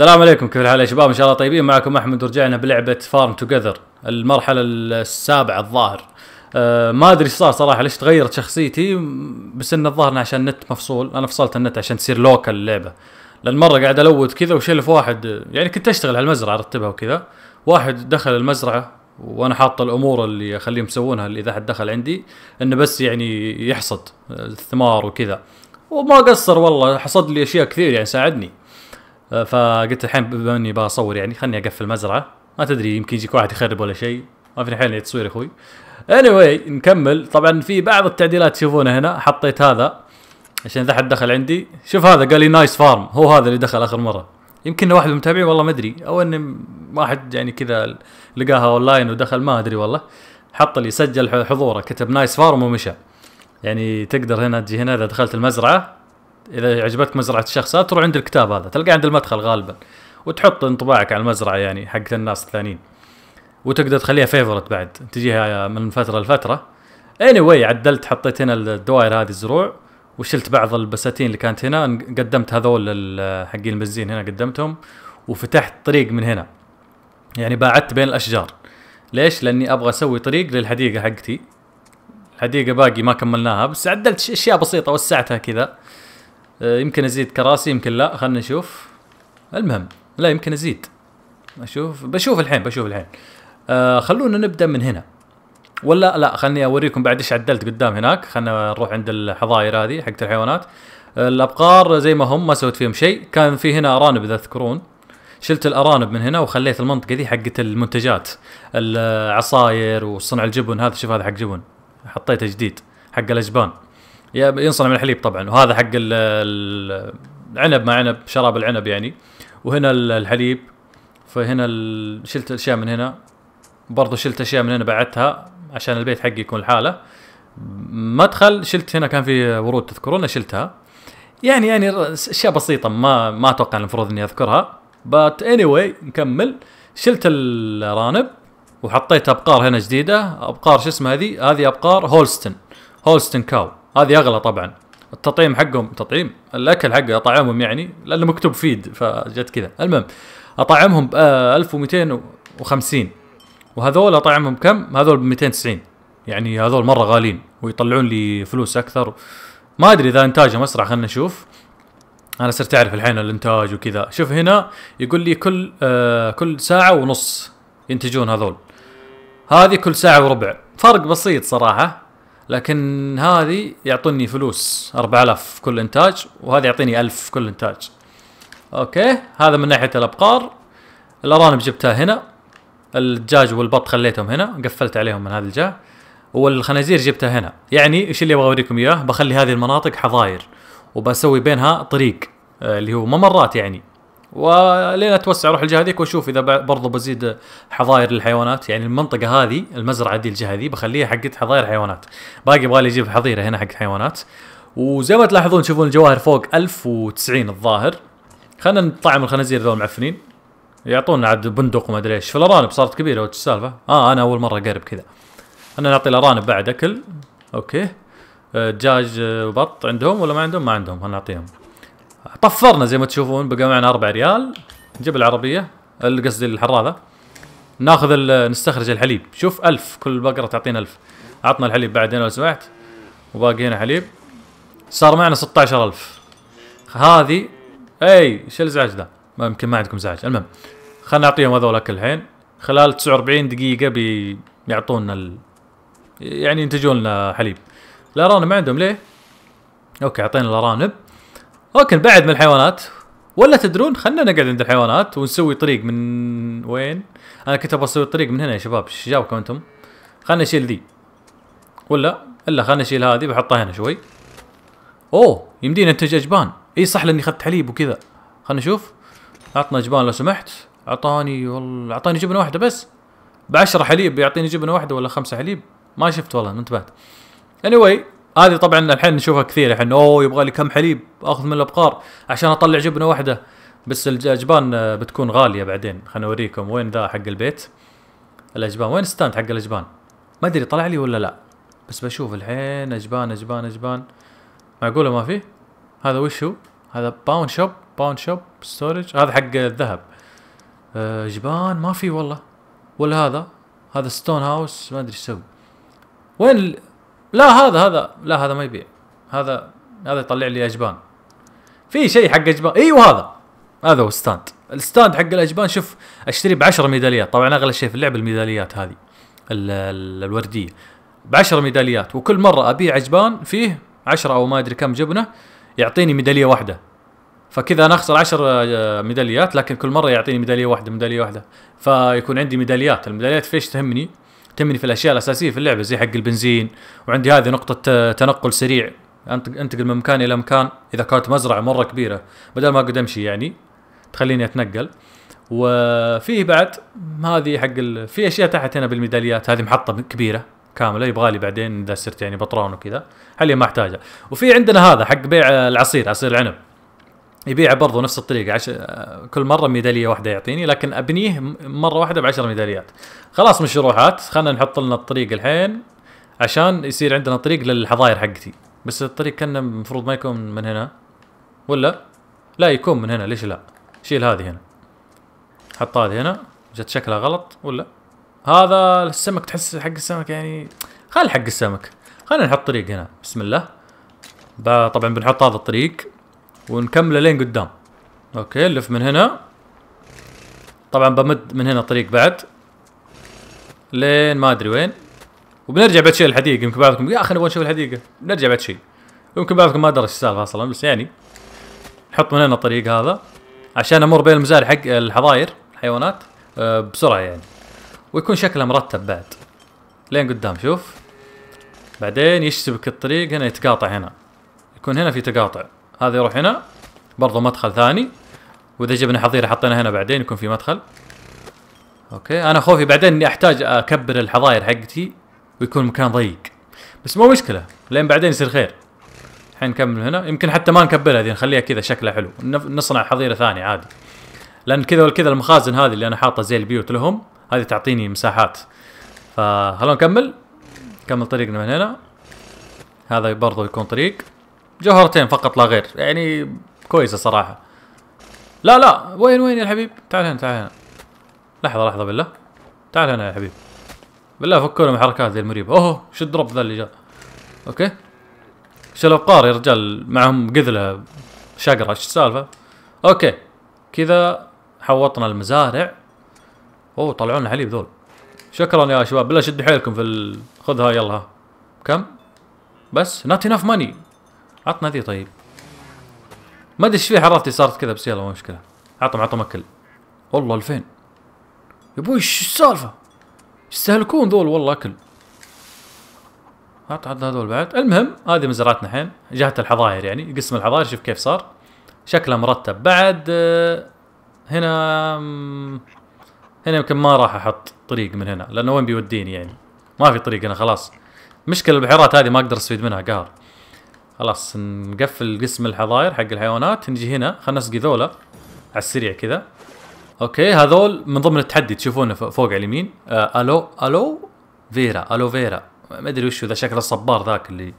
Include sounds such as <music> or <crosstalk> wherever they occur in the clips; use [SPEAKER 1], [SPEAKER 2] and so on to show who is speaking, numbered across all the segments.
[SPEAKER 1] السلام عليكم كيف الحال يا شباب ان شاء الله طيبين معكم احمد ورجعنا بلعبه فارم توجذر المرحله السابعه الظاهر أه ما ادري ايش صار صراحه ليش تغيرت شخصيتي بس ان الظاهر عشان النت مفصول انا فصلت النت عشان تصير لوكال اللعبه لان مره قاعد الوت كذا وشلف واحد يعني كنت اشتغل على المزرعه ارتبها وكذا واحد دخل المزرعه وانا حاط الامور اللي اخليهم يسوونها اللي اذا حد دخل عندي انه بس يعني يحصد الثمار وكذا وما قصر والله حصد لي اشياء كثير يعني ساعدني آه، فقلت الحين بما اني بصور يعني خلني اقفل المزرعه ما تدري يمكن يجيك واحد يخرب ولا شيء ما في حيل تصوير اخوي anyway نكمل طبعا في بعض التعديلات تشوفونها هنا حطيت هذا عشان اذا حد دخل عندي شوف هذا قال لي نايس فارم هو هذا اللي دخل اخر مره يمكن واحد من المتابعين والله ما ادري او ان واحد يعني كذا لقاها اونلاين ودخل ما ادري والله حط لي سجل حضوره كتب نايس فارم ومشى يعني تقدر هنا تجي هنا اذا دخلت المزرعه اذا عجبتك مزرعه الشخصيات تروح عند الكتاب هذا تلقاه عند المدخل غالبا وتحط انطباعك على المزرعه يعني حقت الناس الثانيين وتقدر تخليها فيفورت بعد تجيها من فتره لفتره اني anyway, عدلت حطيت هنا الدوائر هذه الزروع وشلت بعض البساتين اللي كانت هنا قدمت هذول حقين البنزين هنا قدمتهم وفتحت طريق من هنا يعني باعدت بين الاشجار ليش لاني ابغى اسوي طريق للحديقه حقتي الحديقه باقي ما كملناها بس عدلت اشياء بسيطه وسعتها كذا آه، يمكن ازيد كراسي يمكن لا خلنا نشوف المهم لا يمكن ازيد اشوف بشوف الحين بشوف الحين آه خلونا نبدا من هنا ولا لا خلني اوريكم بعد ايش عدلت قدام هناك خلنا نروح عند الحظاير هذه حقت الحيوانات آه، الابقار زي ما هم ما سويت فيهم شيء كان في هنا ارانب اذا تذكرون شلت الارانب من هنا وخليت المنطقه دي حقت المنتجات العصاير وصنع الجبن هذا شوف هذا حق جبن حطيته جديد حق الاجبان ينصنع من الحليب طبعا وهذا حق العنب ما عنب شراب العنب يعني وهنا الحليب فهنا شلت اشياء من هنا برضو شلت اشياء من هنا بعتها عشان البيت حقي يكون لحاله مدخل شلت هنا كان في ورود تذكرون شلتها يعني يعني اشياء بسيطه ما ما اتوقع المفروض اني اذكرها بات اني anyway, نكمل شلت الارانب وحطيت ابقار هنا جديده ابقار شو اسمها هذه هذه ابقار هولستن هولستن كاو هذه اغلى طبعا التطعيم حقهم تطعيم الاكل حقه اطعمهم يعني لانه مكتوب فيد فجت كذا المهم اطعمهم ب آه، 1250 وهذول اطعمهم كم؟ هذول ب 290 يعني هذول مره غاليين ويطلعون لي فلوس اكثر ما ادري اذا انتاجهم اسرع خلينا نشوف انا صرت اعرف الحين الانتاج وكذا شوف هنا يقول لي كل آه كل ساعه ونص ينتجون هذول هذه كل ساعه وربع فرق بسيط صراحه لكن هذه يعطوني فلوس 4000 كل انتاج وهذا يعطيني 1000 كل انتاج اوكي هذا من ناحيه الابقار الارانب جبتها هنا الدجاج والبط خليتهم هنا قفلت عليهم من هذا الجهه والخنازير جبتها هنا يعني ايش اللي ابغى اوريكم اياه بخلي هذه المناطق حظاير وبسوي بينها طريق آه، اللي هو ممرات يعني ولين اتوسع اروح الجهه هذيك واشوف اذا برضو بزيد حظاير للحيوانات يعني المنطقه هذه المزرعه دي الجهه دي بخليها حقت حظاير حيوانات باقي يبغى لي اجيب حظيره هنا حق حيوانات وزي ما تلاحظون تشوفون الجواهر فوق 1090 الظاهر خلينا نطعم الخنازير ذول المعفنين يعطونا عاد بندق وما ادري ايش فالارانب صارت كبيره وش السالفه؟ اه انا اول مره قارب كذا انا نعطي الارانب بعد اكل اوكي آه، دجاج آه، وبط عندهم ولا ما عندهم؟ ما عندهم هنعطيهم طفرنا زي ما تشوفون بقى معنا 4 ريال نجيب العربيه قصدي الحراثه ناخذ نستخرج الحليب شوف ألف كل بقره تعطينا ألف عطنا الحليب بعدين لو سمحت وباقي هنا حليب صار معنا 16000 هذه اي شو الازعاج ذا يمكن ما عندكم ازعاج المهم خلنا نعطيهم هذول اكل الحين خلال 49 دقيقه بيعطونا ال... يعني ينتجون لنا حليب الارانب ما عندهم ليه اوكي اعطينا الارانب اوكي بعد من الحيوانات ولا تدرون خلنا نقعد عند الحيوانات ونسوي طريق من وين انا كنت ابغى اسوي طريق من هنا يا شباب ايش جابكم انتم خلنا نشيل ذي ولا الا خلنا نشيل هذه بحطها هنا شوي اوه يمدينا انتج اجبان اي صح لاني اخذت حليب وكذا خلنا نشوف عطنا اجبان لو سمحت اعطاني والله اعطاني جبنه واحده بس بعشرة حليب يعطيني جبنه واحده ولا خمسة حليب ما شفت والله انتبهت اني anyway هذه طبعا الحين نشوفها كثير الحين اوه يبغى لي كم حليب اخذ من الابقار عشان اطلع جبنه واحده بس الاجبان آه، بتكون غاليه بعدين خليني اوريكم وين ذا حق البيت الاجبان وين ستاند حق الاجبان ما ادري طلع لي ولا لا بس بشوف الحين اجبان اجبان اجبان معقوله ما في هذا وش هو هذا باون شوب باون شوب ستورج هذا حق الذهب آه، اجبان ما في والله ولا هذا هذا ستون هاوس ما ادري ايش وين لا هذا هذا لا هذا ما يبيع هذا هذا يطلع لي اجبان في شيء حق اجبان ايوه هذا هذا هو الستاند الستاند حق الاجبان شوف اشتري ب 10 ميداليات طبعا اغلى شيء في اللعبه الميداليات هذه الورديه ب 10 ميداليات وكل مره ابيع اجبان فيه 10 او ما ادري كم جبنه يعطيني ميداليه واحده فكذا انا اخسر 10 آه، ميداليات لكن كل مره يعطيني ميداليه واحده ميداليه واحده فيكون عندي ميداليات الميداليات فيش تهمني تمني في الاشياء الاساسيه في اللعبه زي حق البنزين وعندي هذه نقطه تنقل سريع انتقل من مكان الى مكان اذا كانت مزرعه مره كبيره بدل ما اقعد امشي يعني تخليني اتنقل وفيه بعد هذه حق ال... في اشياء تحت هنا بالميداليات هذه محطه كبيره كامله يبغى لي بعدين اذا صرت يعني بطران وكذا حاليا ما احتاجها وفي عندنا هذا حق بيع العصير عصير العنب يبيع برضو نفس الطريقه عش... كل مره ميداليه واحده يعطيني لكن ابنيه مره واحده بعشر ميداليات خلاص مشروحات خلينا نحط لنا الطريق الحين عشان يصير عندنا طريق للحظاير حقتي بس الطريق كان المفروض ما يكون من هنا ولا لا يكون من هنا ليش لا شيل هذه هنا حط هذه هنا جت شكلها غلط ولا هذا السمك تحس حق السمك يعني خل حق السمك خلينا نحط طريق هنا بسم الله طبعا بنحط هذا الطريق ونكمله لين قدام اوكي نلف من هنا طبعا بمد من هنا طريق بعد لين ما ادري وين وبنرجع بعد شيء الحديقه يمكن بعضكم يا اخي نبغى نشوف الحديقه بنرجع بعد شيء يمكن بعضكم ما درس السالفه اصلا بس يعني نحط من هنا الطريق هذا عشان امر بين المزارع حق الحظاير الحيوانات آه، بسرعه يعني ويكون شكله مرتب بعد لين قدام شوف بعدين يشتبك الطريق هنا يتقاطع هنا يكون هنا في تقاطع هذا يروح هنا برضه مدخل ثاني واذا جبنا حظيره حطينا هنا بعدين يكون في مدخل اوكي انا خوفي بعدين اني احتاج اكبر الحظاير حقتي ويكون مكان ضيق بس مو مشكله لين بعدين يصير خير الحين نكمل هنا يمكن حتى ما نكبرها ذي نخليها كذا شكلها حلو نصنع حظيره ثانيه عادي لان كذا والكذا المخازن هذه اللي انا حاطه زي البيوت لهم هذه تعطيني مساحات فهلا نكمل نكمل طريقنا من هنا هذا برضه يكون طريق جوهرتين فقط لا غير يعني كويسه صراحه لا لا وين وين يا الحبيب تعال هنا تعال هنا لحظه لحظه بالله تعال هنا يا حبيب بالله فكونا من الحركات ذي المريبه اوه شو الدروب ذا اللي جاء اوكي شو الابقار يا رجال معهم قذله شقره شو السالفه اوكي كذا حوطنا المزارع اوه طلعوا لنا حليب ذول شكرا يا شباب بالله شدوا حيلكم في ال... خذها يلا كم بس نوت انف ماني عطنا ذي طيب ما ادري ايش فيه حرارتي صارت كذا بس يلا ما مشكله عطهم عطهم اكل والله 2000 يا ابوي ايش السالفه يستهلكون ذول والله اكل عط عطنا هذول بعد المهم هذه مزرعتنا الحين جهه الحظاير يعني قسم الحظاير شوف كيف صار شكله مرتب بعد آه، هنا هنا يمكن ما راح احط طريق من هنا لانه وين بيوديني يعني ما في طريق هنا خلاص مشكله البحيرات هذه ما اقدر استفيد منها قهر خلاص نقفل قسم الحظاير حق الحيوانات نجي هنا خلنا نسقي ذولا على السريع كذا اوكي هذول من ضمن التحدي تشوفونه فوق على اليمين آه الو الو فيرا الو فيرا ما ادري وش ذا شكل الصبار ذاك اللي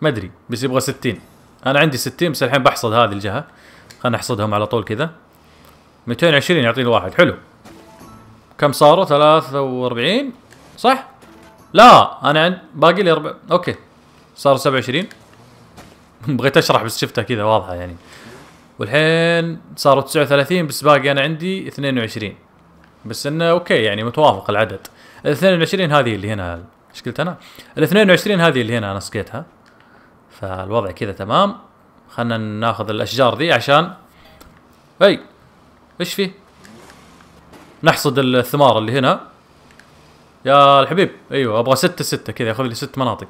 [SPEAKER 1] ما ادري بس يبغى 60 انا عندي 60 بس الحين بحصد هذه الجهه خلنا نحصدهم على طول كذا 220 يعطيني واحد حلو كم صاروا 43 صح لا انا عند باقي لي 40 اوكي صاروا 27 <laughs> بغيت اشرح بس شفتها كذا واضحه يعني والحين صاروا 39 بس باقي انا عندي 22 بس انه اوكي يعني متوافق العدد ال 22 هذه اللي هنا ايش قلت انا؟ ال 22 هذه اللي هنا انا سقيتها فالوضع كذا تمام خلنا ناخذ الاشجار ذي عشان اي ايش فيه؟ نحصد الثمار اللي هنا يا الحبيب ايوه ابغى ستة ستة كذا ياخذ لي ست مناطق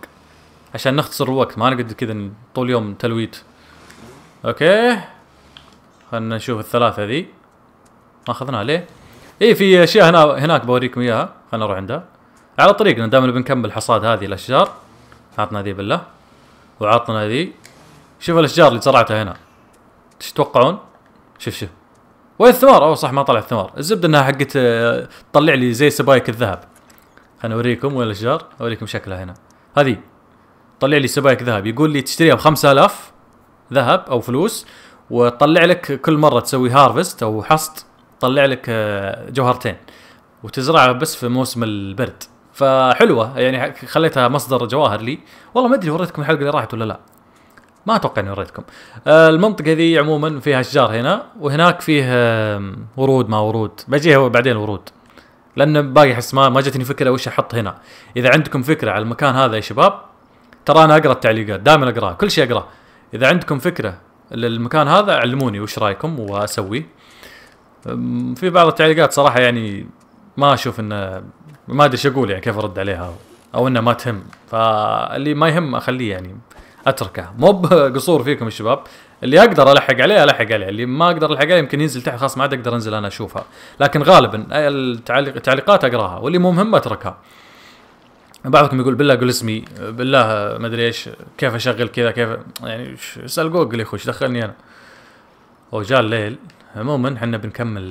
[SPEAKER 1] عشان نختصر الوقت ما نقعد كذا طول يوم تلويت اوكي خلنا نشوف الثلاثة ذي ما اخذناها ليه؟ اي في اشياء هنا هناك بوريكم اياها خلنا نروح عندها على طريقنا دائما بنكمل حصاد هذه الاشجار عطنا ذي بالله وعطنا ذي شوف الاشجار اللي زرعتها هنا ايش تتوقعون؟ شوف شوف وين الثمار؟ او صح ما طلع الثمار، الزبده انها حقت آه، تطلع لي زي سبايك الذهب. خلنا اوريكم وين الاشجار، اوريكم شكلها هنا. هذه طلع لي سبائك ذهب يقول لي تشتريها ب 5000 ذهب او فلوس وتطلع لك كل مره تسوي هارفست او حصد تطلع لك آه، جوهرتين وتزرعها بس في موسم البرد فحلوه يعني خليتها مصدر جواهر لي والله ما ادري وريتكم الحلقه اللي راحت ولا لا ما اتوقع اني وريتكم آه، المنطقه ذي عموما فيها اشجار هنا وهناك فيه ورود ما ورود بجيها بعدين ورود لان باقي احس ما ما جتني فكره وش احط هنا اذا عندكم فكره على المكان هذا يا شباب ترى انا اقرا التعليقات دائما اقراها كل شيء اقراه اذا عندكم فكره للمكان هذا علموني وش رايكم واسوي في بعض التعليقات صراحه يعني ما اشوف انه ما ادري ايش اقول يعني كيف ارد عليها او انه ما تهم فاللي ما يهم اخليه يعني اتركه مو بقصور فيكم الشباب اللي اقدر الحق عليه الحق عليه اللي ما اقدر الحق عليه يمكن ينزل تحت خلاص ما عاد اقدر انزل انا اشوفها لكن غالبا التعليقات اقراها واللي مو مهم اتركها بعضكم يقول بالله قول اسمي بالله ما ادري ايش كيف اشغل كذا كيف يعني اسال جوجل يا اخوي دخلني انا وجاء الليل عموما احنا بنكمل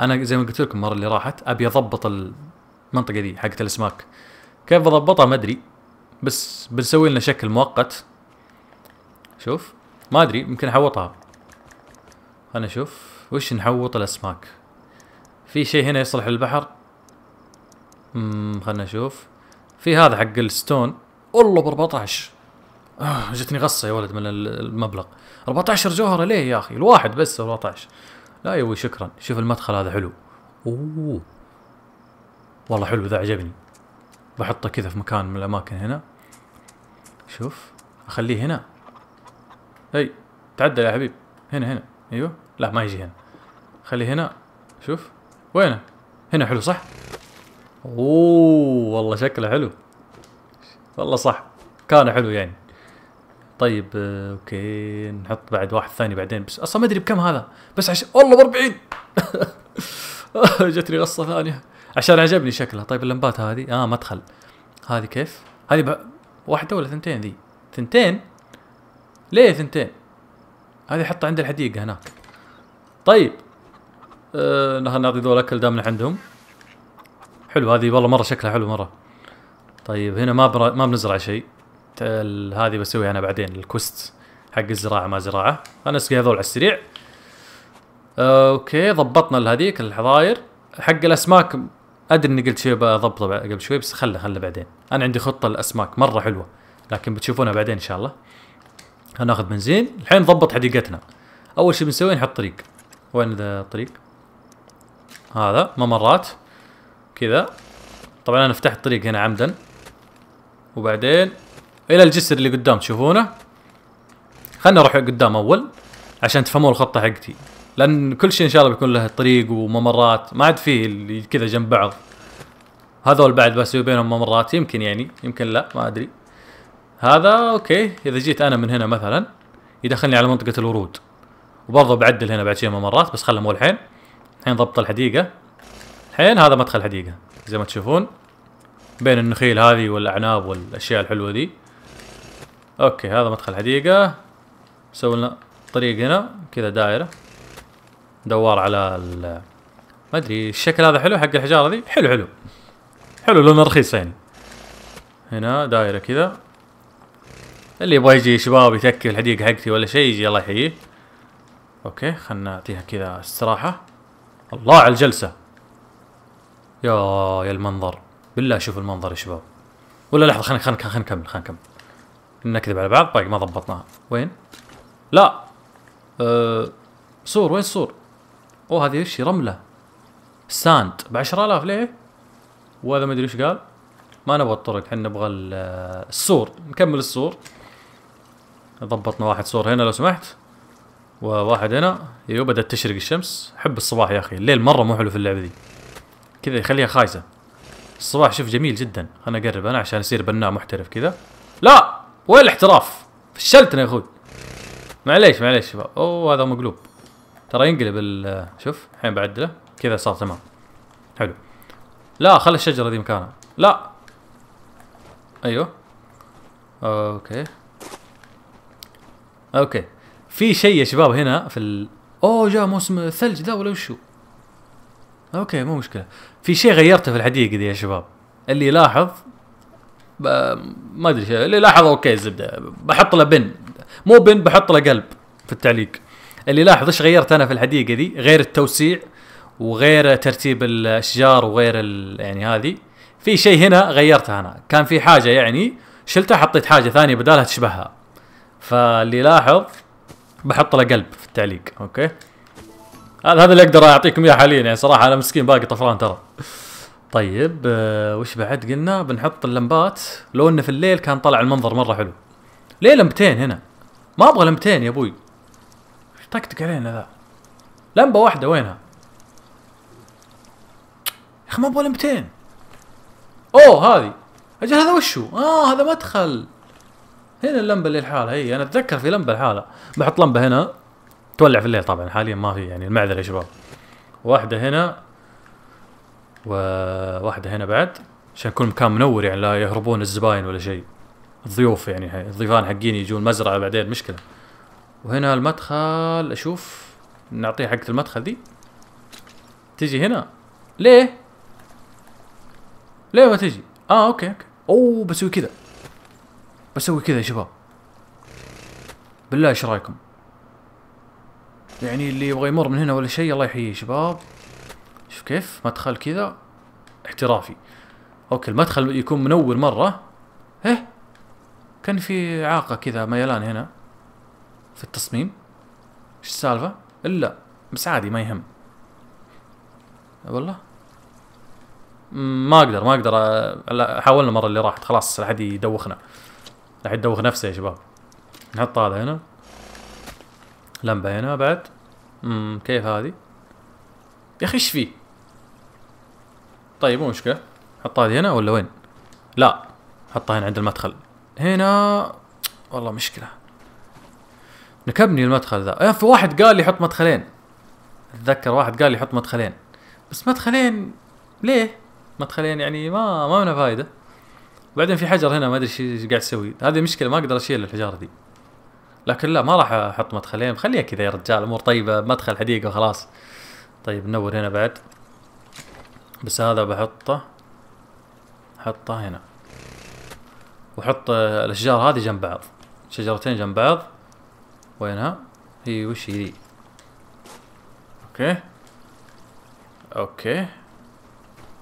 [SPEAKER 1] انا زي ما قلت لكم المره اللي راحت ابي اضبط المنطقه دي حقت الاسماك كيف بضبطها ما ادري بس بنسوي لنا شكل مؤقت شوف ما ادري يمكن احوطها خلنا نشوف وش نحوط الاسماك في شيء هنا يصلح للبحر امم خلنا نشوف في هذا حق الستون والله ب 14 آه جتني غصه يا ولد من المبلغ 14 جوهره ليه يا اخي الواحد بس 14 لا يوي شكرا شوف المدخل هذا حلو اوه والله حلو ذا عجبني بحطه كذا في مكان من الاماكن هنا شوف اخليه هنا اي تعدل يا حبيب هنا هنا ايوه لا ما يجي هنا خليه هنا شوف وينه هنا حلو صح اوه والله شكله حلو والله صح كان حلو يعني طيب آه، اوكي نحط بعد واحد ثاني بعدين بس اصلا ما ادري بكم هذا بس عشان والله ب 40 <laughs> جتني غصه ثانيه عشان عجبني شكلها طيب اللمبات هذه اه مدخل هذه كيف؟ هذه ب... واحده ولا ثنتين ذي؟ ثنتين؟ ليه ثنتين؟ هذه حطها عند الحديقه هناك طيب آه نعطي ذول اكل دامنا عندهم حلو هذه والله مره شكلها حلو مره طيب هنا ما بر... ما بنزرع شيء هذه بسويها انا بعدين الكوست حق الزراعه ما زراعه انا اسقي هذول على السريع آه، اوكي ضبطنا هذيك الحظاير حق الاسماك ادري اني قلت شيء بضبطه قبل شوي بس خله خله بعدين انا عندي خطه للاسماك مره حلوه لكن بتشوفونها بعدين ان شاء الله هناخذ بنزين الحين نضبط حديقتنا اول شيء بنسوي نحط طريق وين ذا الطريق هذا ممرات كذا طبعا انا فتحت طريق هنا عمدا وبعدين الى الجسر اللي قدام تشوفونه خلنا نروح قدام اول عشان تفهمون الخطه حقتي لان كل شيء ان شاء الله بيكون له طريق وممرات ما عاد فيه اللي كذا جنب بعض هذول بعد بسوي بينهم ممرات يمكن يعني يمكن لا ما ادري هذا اوكي اذا جيت انا من هنا مثلا يدخلني على منطقه الورود وبرضه بعدل هنا بعد شيء ممرات بس خلهم الحين الحين ضبط الحديقه الحين هذا مدخل حديقه زي ما تشوفون بين النخيل هذه والاعناب والاشياء الحلوه دي اوكي هذا مدخل حديقه سوي لنا طريق هنا كذا دائره دوار على ال ما ادري الشكل هذا حلو حق الحجاره دي حلو حلو حلو لونه رخيص يعني هنا دائره كذا اللي يبغى يجي شباب يتكي الحديقه حقتي ولا شيء يجي الله يحييه اوكي خلنا نعطيها كذا استراحه الله على الجلسه يا يا المنظر بالله شوف المنظر يا شباب ولا لحظه خلينا خلينا خلينا نكمل خلينا نكمل نكذب على بعض باقي طيب، ما ضبطناها وين؟ لا أه سور وين السور؟ اوه هذه ايش رمله ساند ب 10000 ليه؟ وهذا ما ادري ايش قال ما نبغى الطرق احنا نبغى السور نكمل السور ضبطنا واحد سور هنا لو سمحت وواحد هنا يو أيوه، بدات تشرق الشمس حب الصباح يا اخي الليل مره مو حلو في اللعبه ذي كذا يخليها خايسه الصباح شوف جميل جدا انا اقرب انا عشان اصير بناء محترف كذا لا وين الاحتراف فشلتنا يا اخوي معليش معليش شباب اوه هذا مقلوب ترى ينقلب ال شوف الحين بعدله كذا صار تمام حلو لا خلي الشجره ذي مكانها لا ايوه اوكي اوكي في شيء يا شباب هنا في ال... اوه جاء موسم الثلج ذا ولا وشو اوكي مو مشكله في شيء غيرته في الحديقه دي يا شباب اللي يلاحظ ما ادري اللي لاحظ اوكي زبده بحط له بن مو بن بحط له قلب في التعليق اللي لاحظ ايش غيرت انا في الحديقه دي غير التوسيع وغير ترتيب الاشجار وغير يعني هذه في شيء هنا غيرته انا كان في حاجه يعني شلتها حطيت حاجه ثانيه بدالها تشبهها فاللي لاحظ بحط له قلب في التعليق اوكي هذا هذا اللي اقدر اعطيكم اياه حاليا يعني صراحه انا مسكين باقي طفران ترى طيب آه وش بعد قلنا بنحط اللمبات لو انه في الليل كان طلع المنظر مره حلو ليه لمبتين هنا ما ابغى لمبتين يا ابوي ايش طقطق علينا ذا لمبه واحده وينها يا اخي ما ابغى لمبتين اوه هذه اجل هذا وشو اه هذا مدخل هنا اللمبه اللي لحالها هي انا اتذكر في لمبه لحالها بحط لمبه هنا تولع في الليل طبعا حاليا ما في يعني المعذره يا شباب واحده هنا وواحده هنا بعد عشان يكون مكان منور يعني لا يهربون الزباين ولا شيء الضيوف يعني الضيفان حقين يجون مزرعه بعدين مشكله وهنا المدخل اشوف نعطيه حقة المدخل دي تجي هنا ليه ليه ما تجي اه اوكي اوكي اوه بسوي كذا بسوي كذا يا شباب بالله ايش رايكم يعني اللي يبغى يمر من هنا ولا شيء الله يحييه شباب شوف كيف مدخل كذا احترافي اوكي المدخل يكون منور مرة ايه كان في اعاقة كذا ميلان هنا في التصميم ايش السالفة الا بس عادي ما يهم والله ما اقدر ما اقدر حاولنا المره اللي راحت خلاص لا احد يدوخنا لا احد يدوخ نفسه يا شباب نحط هذا هنا لمبة هنا بعد امم كيف هذه يا اخي ايش فيه طيب مو مشكلة حطها هذه هنا ولا وين لا حطها هنا عند المدخل هنا والله مشكلة نكبني المدخل ذا يعني في واحد قال لي حط مدخلين اتذكر واحد قال لي حط مدخلين بس مدخلين ليه مدخلين يعني ما ما منها فايده وبعدين في حجر هنا ما ادري ايش قاعد تسوي هذه مشكله ما اقدر اشيل الحجاره دي لكن لا ما راح احط مدخلين يعني خليها كذا يا رجال امور طيبه مدخل حديقه خلاص طيب نور هنا بعد بس هذا بحطه حطه هنا وحط الاشجار هذه جنب بعض شجرتين جنب بعض وينها هي وش هي دي اوكي اوكي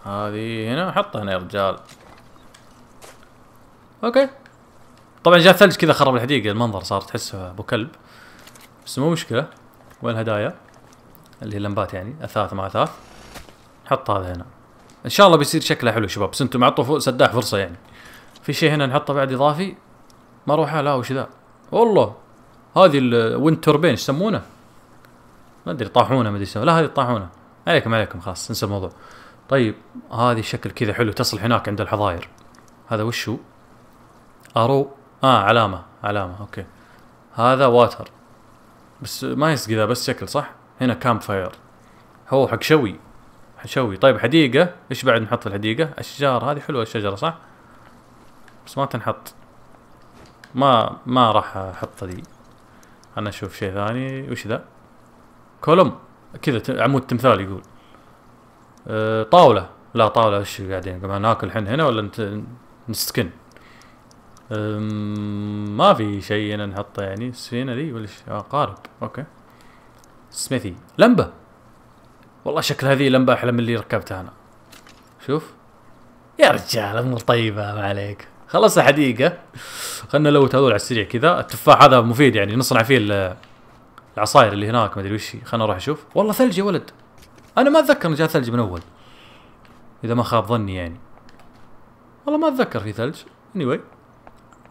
[SPEAKER 1] هذه هنا حطها هنا يا رجال اوكي طبعا جاء ثلج كذا خرب الحديقه المنظر صار تحسه ابو كلب بس مو مشكله وين الهدايا اللي هي اللمبات يعني اثاث ما اثاث نحط هذا هنا ان شاء الله بيصير شكله حلو شباب بس انتم اعطوا سداح فرصه يعني في شيء هنا نحطه بعد اضافي ما اروح لا وش ذا والله هذه الويند توربين ايش يسمونه ما ادري طاحونه ما ادري لا هذه الطاحونه عليكم عليكم خلاص انسى الموضوع طيب هذه شكل كذا حلو تصل هناك عند الحظاير هذا وش هو ارو اه علامه علامه اوكي هذا واتر بس ما يسقي ذا بس شكل صح هنا كامب فاير هو حق شوي شوي طيب حديقه ايش بعد نحط في الحديقه اشجار هذه حلوه الشجره صح بس ما تنحط ما ما راح احط ذي انا اشوف شيء ثاني وش ذا كولوم كذا عمود تمثال يقول أه طاوله لا طاوله ايش قاعدين ناكل الحين هنا ولا نسكن ما في شيء انا نحطه يعني السفينه ذي ولا آه قارب اوكي سميثي لمبه والله شكل هذه لمبه احلى من اللي ركبتها انا شوف يا رجال امور طيبه ما عليك خلصنا حديقه خلنا لو هذول على السريع كذا التفاح هذا مفيد يعني نصنع فيه العصاير اللي هناك ما ادري وش خلنا نروح اشوف والله ثلج يا ولد انا ما اتذكر انه جاء ثلج من اول اذا ما خاب ظني يعني والله ما اتذكر في ثلج اني anyway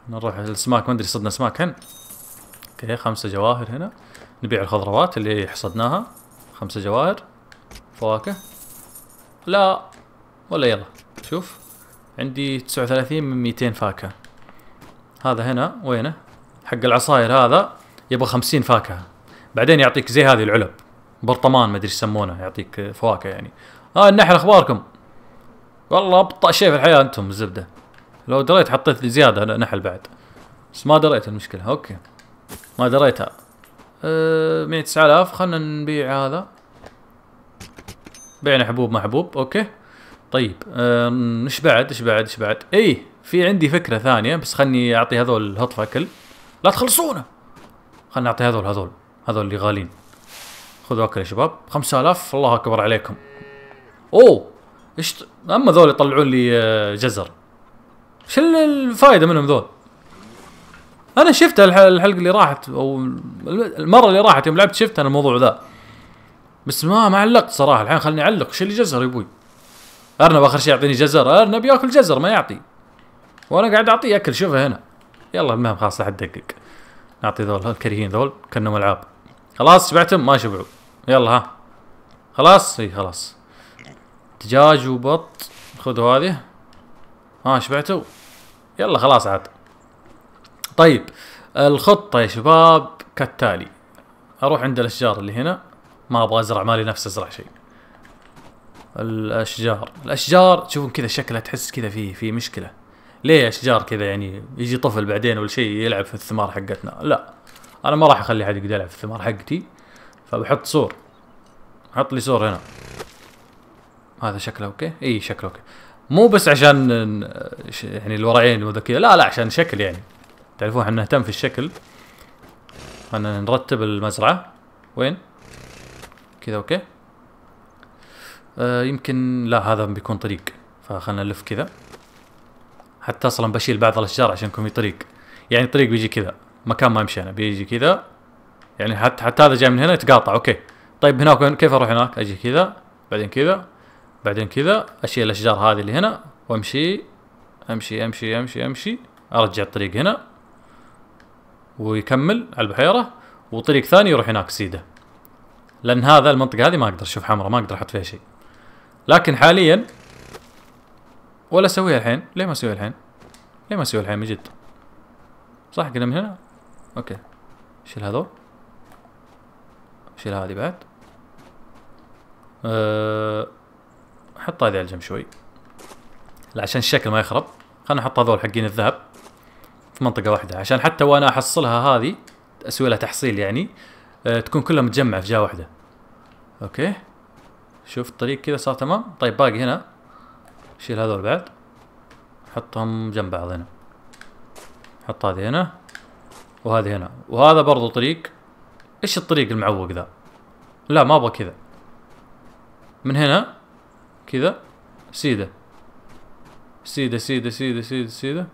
[SPEAKER 1] نروح السماك ما ادري صدنا سماك هن اوكي خمسة جواهر هنا نبيع الخضروات اللي حصدناها خمسة جواهر فواكه لا ولا يلا شوف عندي تسعة وثلاثين من ميتين فاكهة هذا هنا وينه حق العصاير هذا يبغى خمسين فاكهة بعدين يعطيك زي هذه العلب برطمان ما ادري يسمونه يعطيك فواكه يعني ها آه النحل اخباركم والله ابطا شيء في الحياه انتم الزبده لو دريت حطيت لي زياده نحل بعد بس ما دريت المشكله اوكي ما دريتها أه 109000 خلنا نبيع هذا بعنا حبوب ما حبوب اوكي طيب ايش أه بعد ايش بعد ايش بعد اي في عندي فكره ثانيه بس خلني اعطي هذول هط اكل لا تخلصونه خلنا نعطي هذول هذول هذول اللي غالين خذوا اكل يا شباب 5000 الله اكبر عليكم اوه ايش اما ذول يطلعون لي أه، جزر شو الفائده منهم ذول؟ انا شفت الحلقه اللي راحت او المره اللي راحت يوم لعبت شفت انا الموضوع ذا بس ما ما علقت صراحه الحين خلني اعلق شو اللي جزر يا ابوي ارنب اخر شيء يعطيني جزر ارنب ياكل جزر ما يعطي وانا قاعد اعطيه اكل شوفه هنا يلا المهم خلاص لا تدقق نعطي ذول الكريهين ذول كانهم العاب خلاص شبعتم ما شبعوا يلا ها خلاص اي خلاص دجاج وبط خذوا هذه ها شبعتوا يلا خلاص عاد طيب الخطة يا شباب كالتالي اروح عند الاشجار اللي هنا ما ابغى ازرع مالي نفسي ازرع شيء الاشجار الاشجار تشوفون كذا شكلها تحس كذا في في مشكله ليه اشجار كذا يعني يجي طفل بعدين ولا شيء يلعب في الثمار حقتنا لا انا ما راح اخلي حد يقدر يلعب في الثمار حقتي فبحط سور حط لي سور هنا هذا شكله اوكي اي شكله اوكي مو بس عشان يعني الورعين وذكيه لا لا عشان شكل يعني تعرفون احنا نهتم في الشكل خلنا نرتب المزرعه وين كذا اوكي آه يمكن لا هذا بيكون طريق فخلنا نلف كذا حتى اصلا بشيل بعض الاشجار عشان يكون في طريق يعني الطريق بيجي كذا مكان ما امشي انا بيجي كذا يعني حتى حتى هذا جاي من هنا يتقاطع اوكي طيب هناك كيف اروح هناك اجي كذا بعدين كذا بعدين كذا اشيل الاشجار هذه اللي هنا وامشي امشي امشي امشي امشي ارجع الطريق هنا ويكمل على البحيره وطريق ثاني يروح هناك سيده لان هذا المنطقه هذه ما اقدر اشوف حمراء ما اقدر احط فيها شيء لكن حاليا ولا اسويها الحين ليه ما اسويها الحين ليه ما اسويها الحين من جد صح قلنا من هنا اوكي شيل هذول شيل هذه بعد أه حط هذي على جنب شوي لا عشان الشكل ما يخرب خلنا نحط هذول حقين الذهب في منطقه واحده عشان حتى وانا احصلها هذه اسوي لها تحصيل يعني أه تكون كلها متجمعه في جهه واحده اوكي شوف الطريق كذا صار تمام طيب باقي هنا شيل هذول بعد حطهم جنب بعض هنا حط هذه هنا وهذه هنا وهذا برضو طريق ايش الطريق المعوق ذا لا ما ابغى كذا من هنا كذا سيده سيده سيده سيده سيده سيده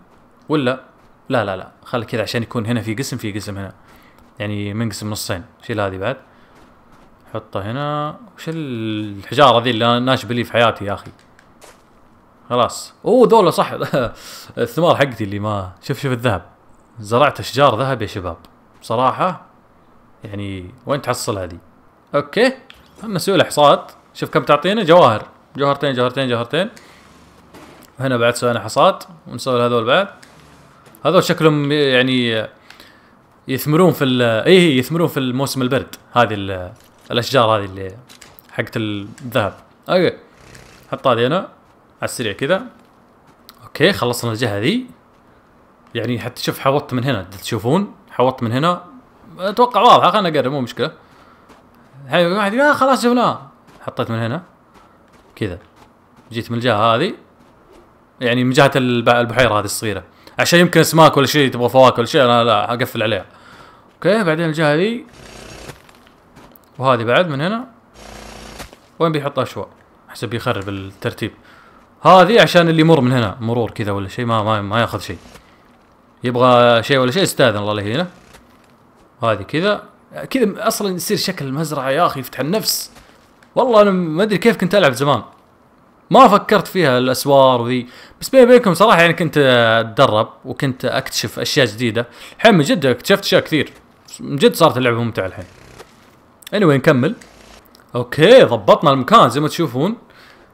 [SPEAKER 1] ولا لا لا لا خلي كذا عشان يكون هنا في قسم في قسم هنا يعني منقسم نصين شيل هذه بعد حطها هنا وش الحجاره ذي اللي ناشبه لي في حياتي يا اخي خلاص اوه ذولا صح <laughs> الثمار حقتي اللي ما شوف شوف الذهب زرعت اشجار ذهب يا شباب بصراحه يعني وين تحصل هذه اوكي خلنا نسوي الإحصاءات شوف كم تعطينا جواهر جوهرتين جوهرتين جوهرتين وهنا بعد سوينا حصاد ونسوي هذول بعد هذول شكلهم يعني يثمرون في اي إيه، يثمرون في الموسم البرد هذه الاشجار هذه اللي حقت الذهب اوكي حط هذه هنا على السريع كذا اوكي خلصنا الجهه ذي يعني حتى شوف حوطت من هنا تشوفون حوطت من هنا اتوقع واضحه خلنا نقرب مو مشكله الحين واحد يقول آه، خلاص شفناها حطيت من هنا كذا جيت من الجهه هذه يعني من جهه البحيره هذه الصغيره عشان يمكن اسماك ولا شيء تبغى فواكه ولا شيء انا لا اقفل عليها اوكي بعدين الجهه ذي وهذه بعد من هنا وين بيحط اشواء حسب بيخرب الترتيب هذه عشان اللي يمر من هنا مرور كذا ولا شيء ما ما, ما ياخذ شيء يبغى شيء ولا شيء استاذن الله لا يهينه هذه كذا كذا اصلا يصير شكل المزرعه يا اخي يفتح النفس والله انا ما ادري كيف كنت العب زمان ما فكرت فيها الاسوار وذي بس بيني وبينكم صراحه يعني كنت اتدرب وكنت اكتشف اشياء جديده الحين من جد اكتشفت اشياء كثير من جد صارت اللعبه ممتعه الحين اني anyway نكمل اوكي ضبطنا المكان زي ما تشوفون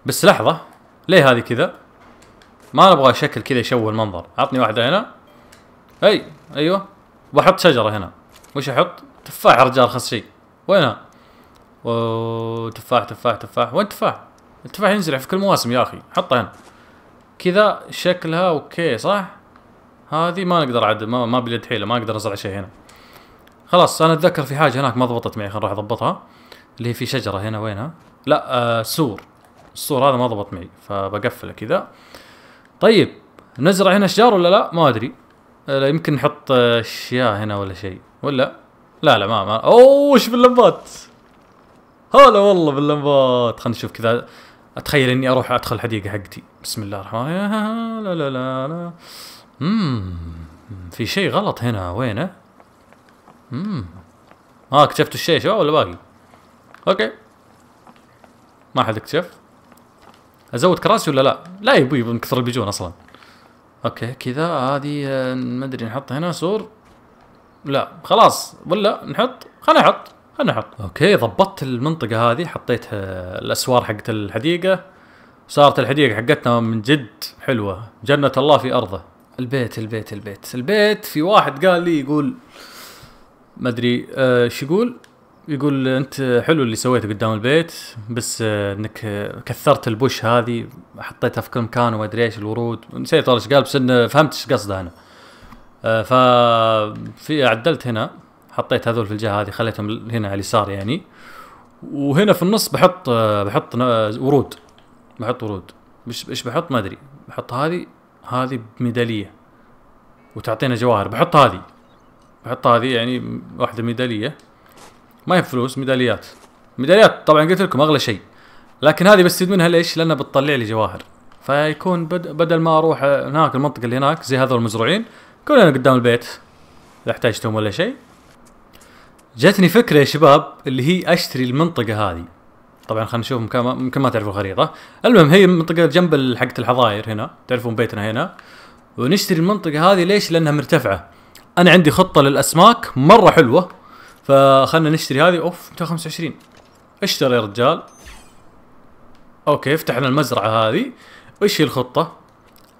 [SPEAKER 1] بس لحظه ليه هذه كذا ما نبغى شكل كذا يشوه المنظر عطني واحده هنا اي ايوه بحط شجره هنا وش احط تفاح رجال خس شيء وينها وتفاح تفاح تفاح وين التفاح؟ التفاح ينزرع في كل مواسم يا اخي حطه هنا كذا شكلها اوكي صح؟ هذه ما نقدر عاد ما, ما بلد حيله ما اقدر ازرع شيء هنا خلاص انا اتذكر في حاجه هناك ما ضبطت معي خل نروح اضبطها اللي هي في شجره هنا وينها؟ لا آه سور السور هذا ما ضبط معي فبقفله كذا طيب نزرع هنا اشجار ولا لا؟ ما ادري آه، يمكن نحط آه، اشياء هنا ولا شيء ولا لا لا ما, ما اوه شوف باللمبات هلا والله باللمبات خلينا نشوف كذا اتخيل اني اروح ادخل الحديقه حقتي بسم الله الرحمن الرحيم لا لا لا لا مم. في شيء غلط هنا وينه؟ امم ها آه اكتشفتوا الشيء شباب ولا باقي؟ اوكي ما حد اكتشف ازود كراسي ولا لا؟ لا يبوي من كثر البيجون اصلا اوكي كذا هذه آه، ما ادري نحط هنا سور لا خلاص ولا نحط خلينا نحط خلنا نحط اوكي ضبطت المنطقه هذه حطيت آه، الاسوار حقت الحديقه صارت الحديقه حقتنا من جد حلوه جنه الله في ارضه البيت البيت البيت البيت في واحد قال لي يقول ما ادري آه، ايش يقول يقول انت حلو اللي سويته قدام البيت بس آه، انك كثرت البوش هذه حطيتها في كل مكان وما ادري ايش الورود نسيت والله ايش قال بس انه فهمت ايش قصده انا ف في عدلت هنا حطيت هذول في الجهه هذه خليتهم هنا على اليسار يعني وهنا في النص بحط بحط ورود بحط ورود مش ايش بحط ما ادري بحط هذه هذه بميداليه وتعطينا جواهر بحط هذه بحط هذه يعني واحده ميداليه ما هي فلوس ميداليات ميداليات طبعا قلت لكم اغلى شيء لكن هذه بستفيد منها ليش؟ لانها بتطلع لي جواهر فيكون بد... بدل ما اروح هناك المنطقه اللي هناك زي هذول المزروعين كلنا قدام البيت اذا احتاجتهم ولا شيء جتني فكره يا شباب اللي هي اشتري المنطقه هذه طبعا خلينا نشوف ممكن ما, ما تعرفوا الخريطه المهم هي منطقه جنب حقه الحظاير هنا تعرفون بيتنا هنا ونشتري المنطقه هذه ليش لانها مرتفعه انا عندي خطه للاسماك مره حلوه فخلنا نشتري هذه اوف 225 اشتري يا رجال اوكي فتحنا المزرعه هذه وش هي الخطه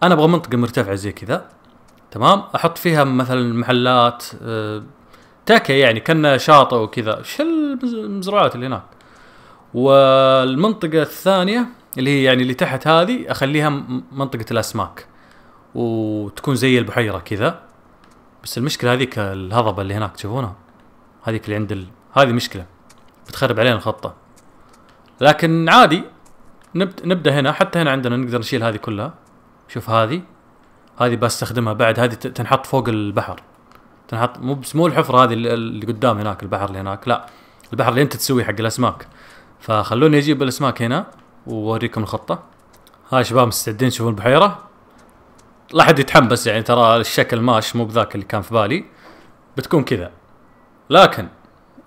[SPEAKER 1] انا ابغى منطقه مرتفعه زي كذا تمام احط فيها مثلا محلات أه تكه يعني كنا شاطئ وكذا شو المزرعات اللي هناك والمنطقة الثانية اللي هي يعني اللي تحت هذه اخليها منطقة الاسماك وتكون زي البحيرة كذا بس المشكلة هذيك الهضبة اللي هناك تشوفونها هذيك اللي عند ال... هذه مشكلة بتخرب علينا الخطة لكن عادي نبد... نبدا هنا حتى هنا عندنا نقدر نشيل هذه كلها شوف هذه هذه بستخدمها بعد هذه تنحط فوق البحر تنحط مو بس مو الحفره هذه اللي قدام هناك البحر اللي هناك لا البحر اللي انت تسويه حق الاسماك فخلوني اجيب الاسماك هنا واوريكم الخطه هاي شباب مستعدين تشوفون البحيره لا حد يتحمس يعني ترى الشكل ماش مو بذاك اللي كان في بالي بتكون كذا لكن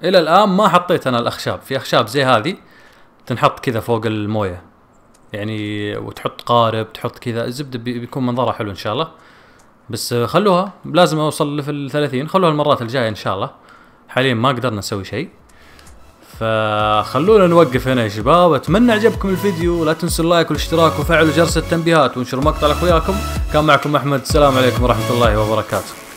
[SPEAKER 1] الى الان ما حطيت انا الاخشاب في اخشاب زي هذه تنحط كذا فوق المويه يعني وتحط قارب تحط كذا الزبده بيكون منظرها حلو ان شاء الله بس خلوها لازم اوصل ليفل 30 خلوها المرات الجايه ان شاء الله حاليا ما قدرنا نسوي شيء فخلونا نوقف هنا يا شباب اتمنى عجبكم الفيديو لا تنسوا اللايك والاشتراك وفعلوا جرس التنبيهات وانشروا مقطع لاخوياكم كان معكم احمد السلام عليكم ورحمه الله وبركاته